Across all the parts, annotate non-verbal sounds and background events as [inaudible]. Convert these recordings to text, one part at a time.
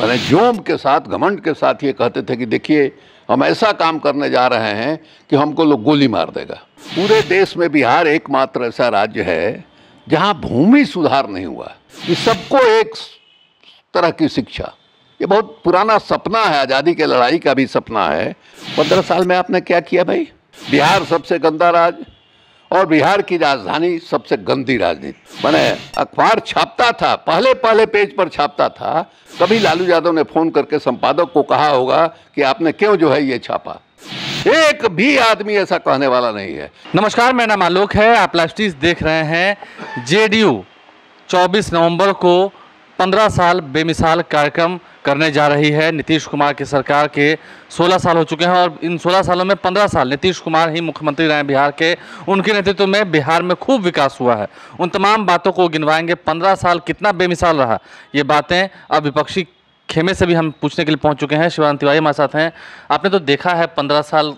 मैंने जोम के साथ घमंड के साथ ये कहते थे कि देखिए हम ऐसा काम करने जा रहे हैं कि हमको लोग गोली मार देगा पूरे देश में बिहार एकमात्र ऐसा राज्य है जहाँ भूमि सुधार नहीं हुआ कि सबको एक तरह की शिक्षा ये बहुत पुराना सपना है आज़ादी के लड़ाई का भी सपना है पंद्रह साल में आपने क्या किया भाई बिहार सबसे गंदा राज्य और बिहार की राजधानी सबसे गंदी राजनीति मैंने अखबार छापता था पहले पहले पेज पर छापता था कभी लालू यादव ने फोन करके संपादक को कहा होगा कि आपने क्यों जो है ये छापा एक भी आदमी ऐसा कहने वाला नहीं है नमस्कार मेरा नाम आलोक है आप लास्टिस देख रहे हैं जेडीयू 24 नवंबर को पंद्रह साल बेमिसाल कार्यक्रम करने जा रही है नीतीश कुमार की सरकार के 16 साल हो चुके हैं और इन 16 सालों में 15 साल नीतीश कुमार ही मुख्यमंत्री रहे बिहार के उनके नेतृत्व में बिहार में खूब विकास हुआ है उन तमाम बातों को गिनवाएंगे 15 साल कितना बेमिसाल रहा ये बातें अब विपक्षी खेमे से भी हम पूछने के लिए पहुँच चुके हैं शिवानंद तिवारी हमारे साथ हैं आपने तो देखा है पंद्रह साल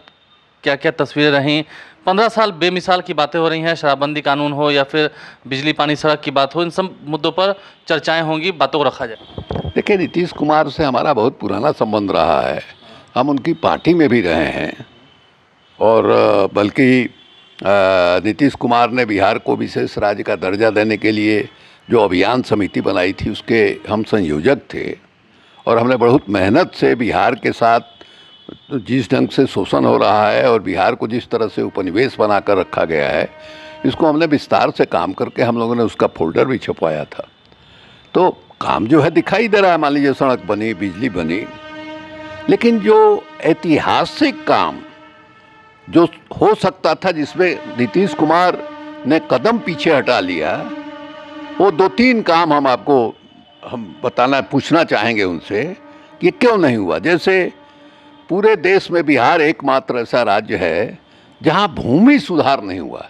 क्या क्या तस्वीरें रहीं पंद्रह साल बेमिसाल की बातें हो रही हैं शराबबंदी कानून हो या फिर बिजली पानी सड़क की बात हो इन सब मुद्दों पर चर्चाएं होंगी बातों को रखा जाए देखिए नीतीश कुमार से हमारा बहुत पुराना संबंध रहा है हम उनकी पार्टी में भी रहे हैं और बल्कि नीतीश कुमार ने बिहार को विशेष राज्य का दर्जा देने के लिए जो अभियान समिति बनाई थी उसके हम संयोजक थे और हमने बहुत मेहनत से बिहार के साथ तो जिस ढंग से शोषण हो रहा है और बिहार को जिस तरह से उपनिवेश बनाकर रखा गया है इसको हमने विस्तार से काम करके हम लोगों ने उसका फोल्डर भी छपवाया था तो काम जो है दिखाई दे रहा है मान लीजिए सड़क बनी बिजली बनी लेकिन जो ऐतिहासिक काम जो हो सकता था जिसमें नीतीश कुमार ने कदम पीछे हटा लिया वो दो तीन काम हम आपको हम बताना पूछना चाहेंगे उनसे कि क्यों नहीं हुआ जैसे पूरे देश में बिहार एकमात्र ऐसा राज्य है जहाँ भूमि सुधार नहीं हुआ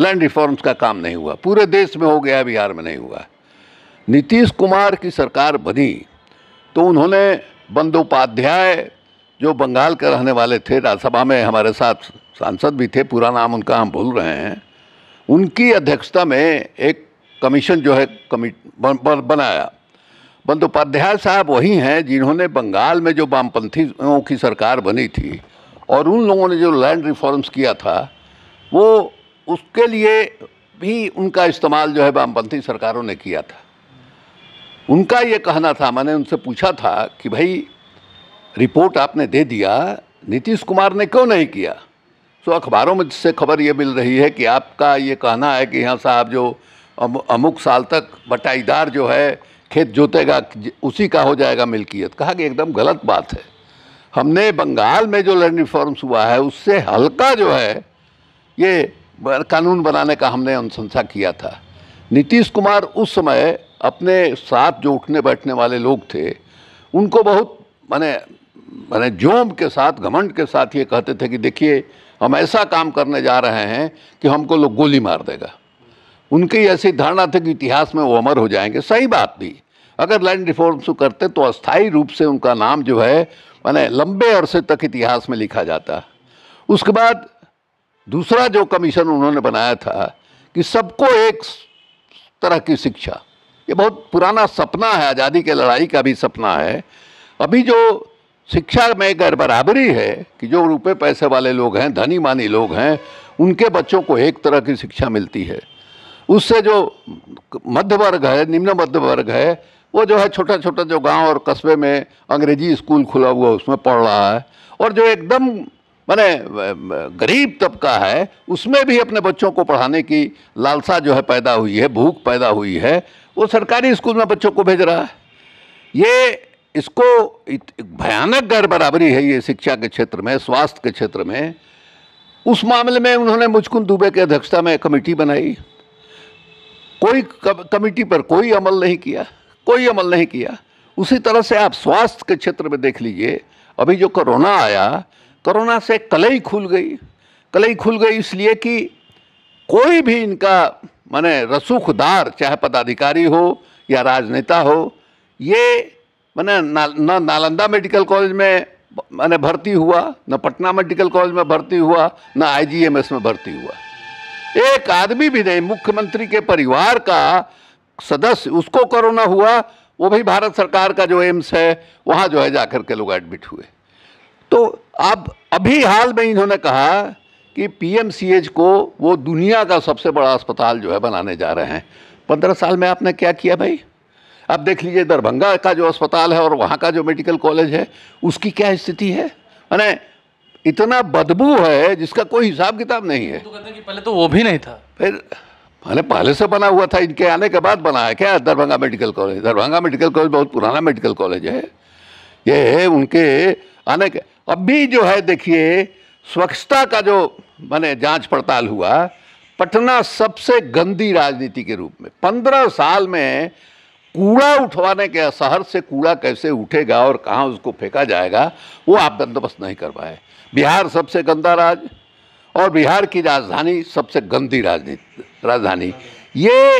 लैंड रिफॉर्म्स का काम नहीं हुआ पूरे देश में हो गया बिहार में नहीं हुआ नीतीश कुमार की सरकार बनी तो उन्होंने बंदोपाध्याय जो बंगाल के रहने वाले थे राज्यसभा में हमारे साथ सांसद भी थे पूरा नाम उनका हम भूल रहे हैं उनकी अध्यक्षता में एक कमीशन जो है कमी बन, बन, बनाया बंदोपाध्याय साहब वही हैं जिन्होंने बंगाल में जो वामपंथियों की सरकार बनी थी और उन लोगों ने जो लैंड रिफॉर्म्स किया था वो उसके लिए भी उनका इस्तेमाल जो है वामपंथी सरकारों ने किया था उनका ये कहना था मैंने उनसे पूछा था कि भाई रिपोर्ट आपने दे दिया नीतीश कुमार ने क्यों नहीं किया तो अखबारों में से खबर ये मिल रही है कि आपका ये कहना है कि यहाँ साहब जो अमुक साल तक बटाईदार जो है खेत जोतेगा उसी का हो जाएगा मिल्कियत कहा कि एकदम गलत बात है हमने बंगाल में जो लैंड रिफॉर्म्स हुआ है उससे हल्का जो है ये कानून बनाने का हमने अनुशंसा किया था नीतीश कुमार उस समय अपने साथ जो उठने बैठने वाले लोग थे उनको बहुत मैंने मैंने जोम के साथ घमंड के साथ ये कहते थे कि देखिए हम ऐसा काम करने जा रहे हैं कि हमको लोग गोली मार देगा उनकी ऐसी धारणा थी कि इतिहास में वो अमर हो जाएंगे सही बात भी अगर लैंड रिफॉर्म्स करते तो अस्थायी रूप से उनका नाम जो है मैंने लंबे अरसे तक इतिहास में लिखा जाता उसके बाद दूसरा जो कमीशन उन्होंने बनाया था कि सबको एक तरह की शिक्षा ये बहुत पुराना सपना है आज़ादी के लड़ाई का भी सपना है अभी जो शिक्षा में गैर बराबरी है कि जो रुपए पैसे वाले लोग हैं धनी मानी लोग हैं उनके बच्चों को एक तरह की शिक्षा मिलती है उससे जो मध्य वर्ग है निम्न मध्य वर्ग है वो जो है छोटा छोटा जो गांव और कस्बे में अंग्रेजी स्कूल खुला हुआ उसमें पढ़ रहा है और जो एकदम मैंने गरीब तबका है उसमें भी अपने बच्चों को पढ़ाने की लालसा जो है पैदा हुई है भूख पैदा हुई है वो सरकारी स्कूल में बच्चों को भेज रहा है ये इसको भयानक गैर बराबरी है ये शिक्षा के क्षेत्र में स्वास्थ्य के क्षेत्र में उस मामले में उन्होंने मुझकुन दुबे की अध्यक्षता में कमेटी बनाई कोई कमेटी पर कोई अमल नहीं किया कोई अमल नहीं किया उसी तरह से आप स्वास्थ्य के क्षेत्र में देख लीजिए अभी जो कोरोना आया कोरोना से कलई खुल गई कलई खुल गई इसलिए कि कोई भी इनका माने रसूखदार चाहे पदाधिकारी हो या राजनेता हो ये मैंने ना, ना नालंदा मेडिकल कॉलेज में मैंने भर्ती हुआ न पटना मेडिकल कॉलेज में भर्ती हुआ न आईजीएमएस में भर्ती हुआ एक आदमी भी नहीं मुख्यमंत्री के परिवार का सदस्य उसको कोरोना हुआ वो भी भारत सरकार का जो एम्स है वहाँ जो है जाकर के लोग एडमिट हुए तो अब अभी हाल में इन्होंने कहा कि पीएमसीएच को वो दुनिया का सबसे बड़ा अस्पताल जो है बनाने जा रहे हैं पंद्रह साल में आपने क्या किया भाई अब देख लीजिए दरभंगा का जो अस्पताल है और वहाँ का जो मेडिकल कॉलेज है उसकी क्या स्थिति है मैंने इतना बदबू है जिसका कोई हिसाब किताब नहीं है तो कहते कि पहले तो वो भी नहीं था फिर पहले पहले से बना हुआ था इनके आने के बाद बना है क्या Darbhanga medical college Darbhanga medical college बहुत पुराना मेडिकल कॉलेज है ये है उनके आने के अब भी जो है देखिए स्वच्छता का जो मैंने जांच पड़ताल हुआ पटना सबसे गंदी राजनीति के रूप में पंद्रह साल में कूड़ा उठवाने के शहर से कूड़ा कैसे उठेगा और कहाँ उसको फेंका जाएगा वो आप बंदोबस्त नहीं कर पाए बिहार सबसे गंदा राज्य और बिहार की राजधानी सबसे गंदी राजनीति राजधानी ये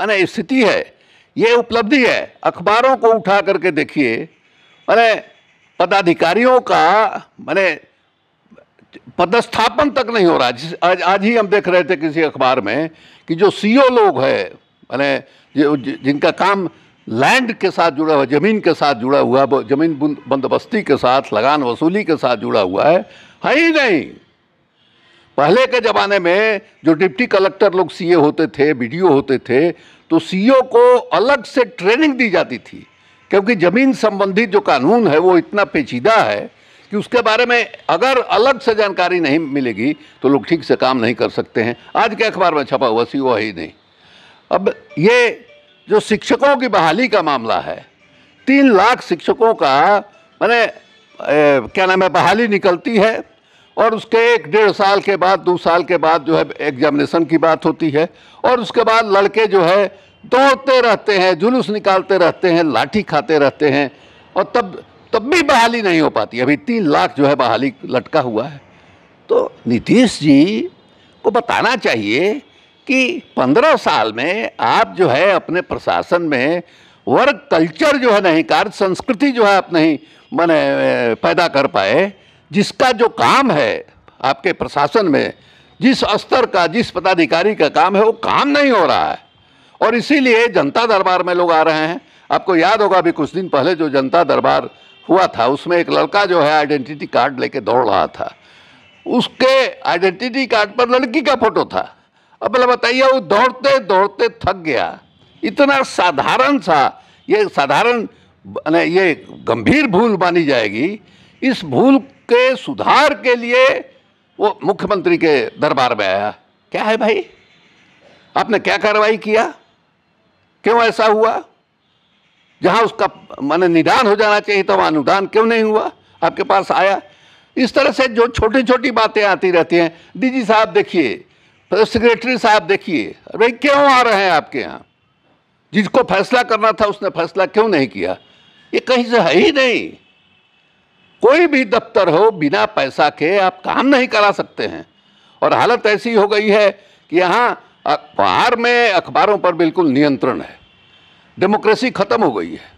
मैंने स्थिति है ये उपलब्धि है अखबारों को उठा करके देखिए मैंने पदाधिकारियों का मैंने पदस्थापन तक नहीं हो रहा जिस आज आज ही हम देख रहे थे किसी अखबार में कि जो सीईओ लोग हैं मैंने जिनका काम लैंड के साथ जुड़ा हुआ जमीन के साथ जुड़ा हुआ जमीन बंदोबस्ती के साथ लगान वसूली के साथ जुड़ा हुआ है है ही नहीं पहले के ज़माने में जो डिप्टी कलेक्टर लोग सीए होते थे बीडीओ होते थे तो सीईओ को अलग से ट्रेनिंग दी जाती थी क्योंकि ज़मीन संबंधित जो कानून है वो इतना पेचीदा है कि उसके बारे में अगर अलग से जानकारी नहीं मिलेगी तो लोग ठीक से काम नहीं कर सकते हैं आज के अखबार में छपा हुआ सी ही नहीं अब ये जो शिक्षकों की बहाली का मामला है तीन लाख शिक्षकों का मैंने क्या नाम है बहाली निकलती है और उसके एक डेढ़ साल के बाद दो साल के बाद जो है एग्जामिनेशन की बात होती है और उसके बाद लड़के जो है दौड़ते रहते हैं जुलूस निकालते रहते हैं लाठी खाते रहते हैं और तब तब भी बहाली नहीं हो पाती अभी तीन लाख जो है बहाली लटका हुआ है तो नीतीश जी को बताना चाहिए कि पंद्रह साल में आप जो है अपने प्रशासन में वर्क कल्चर जो है नहीं कार्य संस्कृति जो है आप नहीं मैंने पैदा कर पाए जिसका जो काम है आपके प्रशासन में जिस स्तर का जिस पदाधिकारी का काम है वो काम नहीं हो रहा है और इसीलिए जनता दरबार में लोग आ रहे हैं आपको याद होगा अभी कुछ दिन पहले जो जनता दरबार हुआ था उसमें एक लड़का जो है आइडेंटिटी कार्ड लेके दौड़ रहा था उसके आइडेंटिटी कार्ड पर लड़की का फोटो था अब बोला बताइए वो दौड़ते दौड़ते थक गया इतना साधारण सा ये साधारण ये गंभीर भूल मानी जाएगी इस भूल के सुधार के लिए वो मुख्यमंत्री के दरबार में आया क्या है भाई आपने क्या कार्रवाई किया क्यों ऐसा हुआ जहां उसका माने निदान हो जाना चाहिए तो वहां अनुदान क्यों नहीं हुआ आपके पास आया इस तरह से जो छोटी छोटी बातें आती रहती हैं डीजी साहब देखिए प्रेस तो सेक्रेटरी साहब देखिए अरे क्यों आ रहे हैं आपके यहाँ जिसको फैसला करना था उसने फैसला क्यों नहीं किया ये कहीं से है ही नहीं कोई भी दफ्तर हो बिना पैसा के आप काम नहीं करा सकते हैं और हालत ऐसी हो गई है कि यहाँ अखबार में अखबारों पर बिल्कुल नियंत्रण है डेमोक्रेसी खत्म हो गई है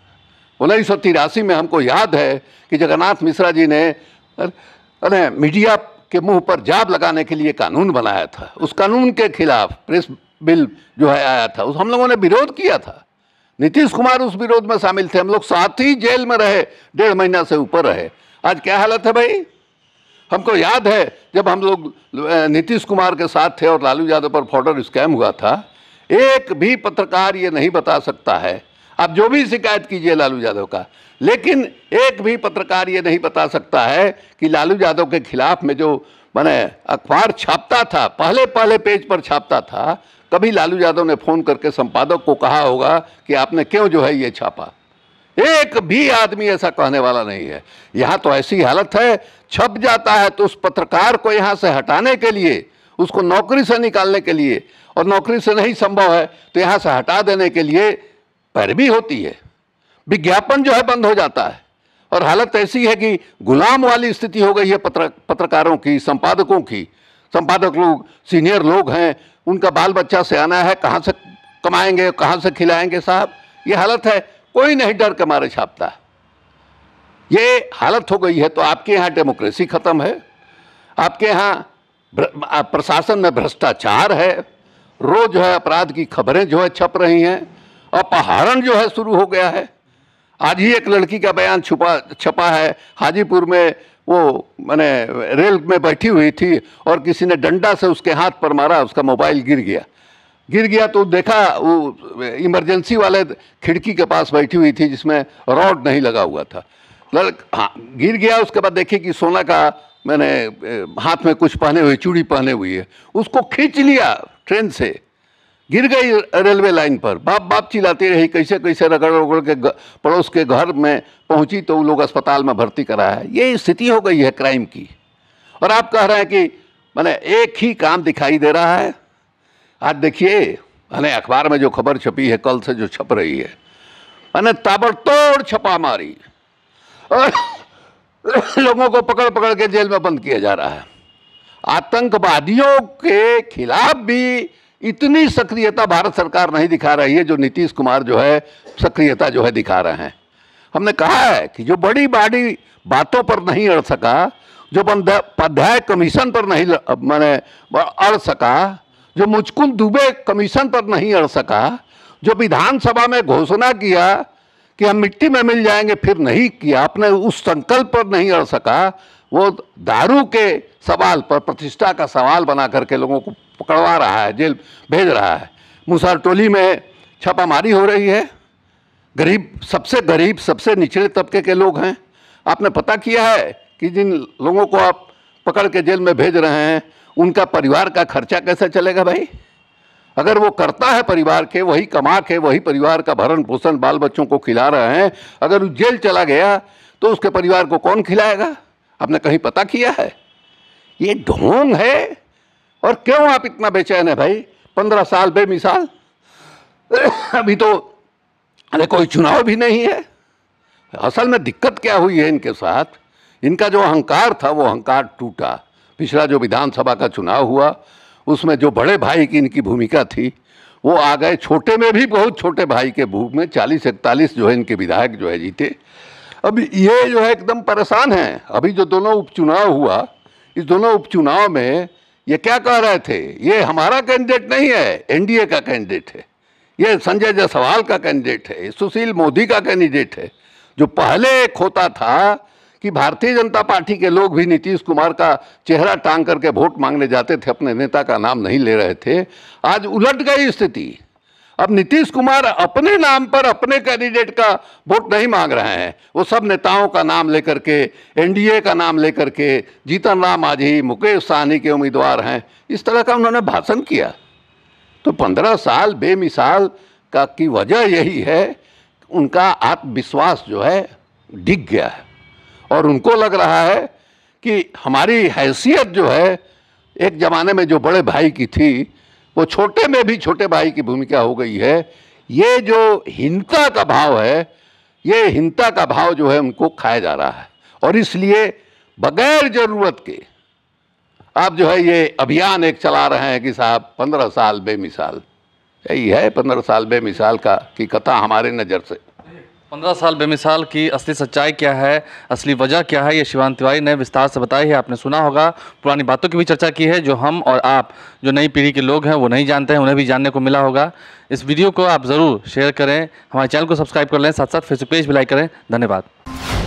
उन्नीस में हमको याद है कि जगन्नाथ मिश्रा जी ने अरे मीडिया के मुंह पर जाप लगाने के लिए कानून बनाया था उस कानून के खिलाफ प्रेस बिल जो है आया था उस हम लोगों ने विरोध किया था नीतीश कुमार उस विरोध में शामिल थे हम लोग साथ ही जेल में रहे डेढ़ महीना से ऊपर रहे आज क्या हालत है भाई हमको याद है जब हम लोग नीतीश कुमार के साथ थे और लालू यादव पर फॉर्डर स्कैम हुआ था एक भी पत्रकार ये नहीं बता सकता है आप जो भी शिकायत कीजिए लालू यादव का लेकिन एक भी पत्रकार ये नहीं बता सकता है कि लालू यादव के खिलाफ में जो मैंने अखबार छापता था पहले पहले पेज पर छापता था कभी लालू यादव ने फ़ोन करके संपादक को कहा होगा कि आपने क्यों जो है ये छापा एक भी आदमी ऐसा कहने वाला नहीं है यहाँ तो ऐसी हालत है छप जाता है तो उस पत्रकार को यहाँ से हटाने के लिए उसको नौकरी से निकालने के लिए और नौकरी से नहीं संभव है तो यहाँ से हटा देने के लिए पैरवी होती है विज्ञापन जो है बंद हो जाता है और हालत ऐसी है कि गुलाम वाली स्थिति हो गई है पत्र पत्रकारों की संपादकों की संपादक लोग सीनियर लोग हैं उनका बाल बच्चा से आना है कहाँ से कमाएंगे कहाँ से खिलाएंगे साहब ये हालत है कोई नहीं डर के मारे छापता ये हालत हो गई है तो आपके यहाँ डेमोक्रेसी ख़त्म है आपके यहाँ प्रशासन में भ्रष्टाचार है रोज़ जो है अपराध की खबरें जो है छप रही हैं अपहरण जो है शुरू हो गया है आज ही एक लड़की का बयान छुपा छपा है हाजीपुर में वो मैंने रेल में बैठी हुई थी और किसी ने डंडा से उसके हाथ पर मारा उसका मोबाइल गिर गया गिर गया तो देखा वो इमरजेंसी वाले खिड़की के पास बैठी हुई थी जिसमें रॉड नहीं लगा हुआ था लड़क हाँ गिर गया उसके बाद देखिए कि सोना का मैंने हाथ में कुछ पहने हुए चूड़ी पहने हुई है उसको खींच लिया ट्रेन से गिर गई रेलवे लाइन पर बाप बाप चिल्लाते रही कैसे कैसे रगड़ रगड़ के पड़ोस के घर में पहुंची तो वो लोग अस्पताल में भर्ती कराया है ये स्थिति हो गई है क्राइम की और आप कह रहे हैं कि मैंने एक ही काम दिखाई दे रहा है आज देखिए मैंने अखबार में जो खबर छपी है कल से जो छप रही है मैंने ताबड़तोड़ छपा मारी और [laughs] लोगों को पकड़ पकड़ के जेल में बंद किया जा रहा है आतंकवादियों के खिलाफ भी इतनी सक्रियता भारत सरकार नहीं दिखा रही है जो नीतीश कुमार जो है सक्रियता जो है दिखा रहे हैं हमने कहा है कि जो बड़ी बड़ी बातों पर नहीं अड़ सका जो बंदोपाध्याय कमीशन पर नहीं मैंने अड़ सका जो मुचकुन दुबे कमीशन पर नहीं अड़ सका जो विधानसभा में घोषणा किया कि हम मिट्टी में मिल जाएंगे फिर नहीं किया अपने उस संकल्प पर नहीं अड़ सका वो दारू के सवाल पर प्रतिष्ठा का सवाल बना करके लोगों को पकड़वा रहा है जेल भेज रहा है मुसार टोली में छापामारी हो रही है गरीब सबसे गरीब सबसे निचले तबके के लोग हैं आपने पता किया है कि जिन लोगों को आप पकड़ के जेल में भेज रहे हैं उनका परिवार का खर्चा कैसे चलेगा भाई अगर वो करता है परिवार के वही कमा के वही परिवार का भरण पोषण बाल बच्चों को खिला रहे हैं अगर जेल चला गया तो उसके परिवार को कौन खिलाएगा आपने कहीं पता किया है ये ढोंग है और क्यों आप इतना बेचैन है भाई पंद्रह साल बेमिसाल अभी तो अरे कोई चुनाव भी नहीं है असल में दिक्कत क्या हुई है इनके साथ इनका जो अहंकार था वो अहंकार टूटा पिछला जो विधानसभा का चुनाव हुआ उसमें जो बड़े भाई की इनकी भूमिका थी वो आ गए छोटे में भी बहुत छोटे भाई के भूख में चालीस इकतालीस जो है इनके विधायक जो है जीते अब ये जो है एकदम परेशान हैं अभी जो दोनों उपचुनाव हुआ इस दोनों उपचुनाव में ये क्या कह रहे थे ये हमारा कैंडिडेट नहीं है एनडीए का कैंडिडेट है ये संजय जायसवाल का कैंडिडेट है सुशील मोदी का कैंडिडेट है जो पहले एक होता था कि भारतीय जनता पार्टी के लोग भी नीतीश कुमार का चेहरा टांग करके वोट मांगने जाते थे अपने नेता का नाम नहीं ले रहे थे आज उलट गई स्थिति अब नीतीश कुमार अपने नाम पर अपने कैंडिडेट का वोट नहीं मांग रहे हैं वो सब नेताओं का नाम लेकर के एनडीए का नाम लेकर के जीतन राम मांझी मुकेश सहनी के उम्मीदवार हैं इस तरह का उन्होंने भाषण किया तो पंद्रह साल बेमिसाल का की वजह यही है उनका आत्मविश्वास जो है डिग गया है और उनको लग रहा है कि हमारी हैसियत जो है एक ज़माने में जो बड़े भाई की थी वो छोटे में भी छोटे भाई की भूमिका हो गई है ये जो हिंता का भाव है ये हिंता का भाव जो है उनको खाया जा रहा है और इसलिए बगैर ज़रूरत के आप जो है ये अभियान एक चला रहे हैं कि साहब पंद्रह साल बेमिसाल यही है पंद्रह साल बेमिसाल का की कथा हमारे नज़र से पंद्रह साल बेमिसाल की असली सच्चाई क्या है असली वजह क्या है ये शिवान तिवारी ने विस्तार से बताई है आपने सुना होगा पुरानी बातों की भी चर्चा की है जो हम और आप जो नई पीढ़ी के लोग हैं वो नहीं जानते हैं उन्हें भी जानने को मिला होगा इस वीडियो को आप ज़रूर शेयर करें हमारे चैनल को सब्सक्राइब कर लें साथ साथ फेसबुक पेज भी लाइक करें धन्यवाद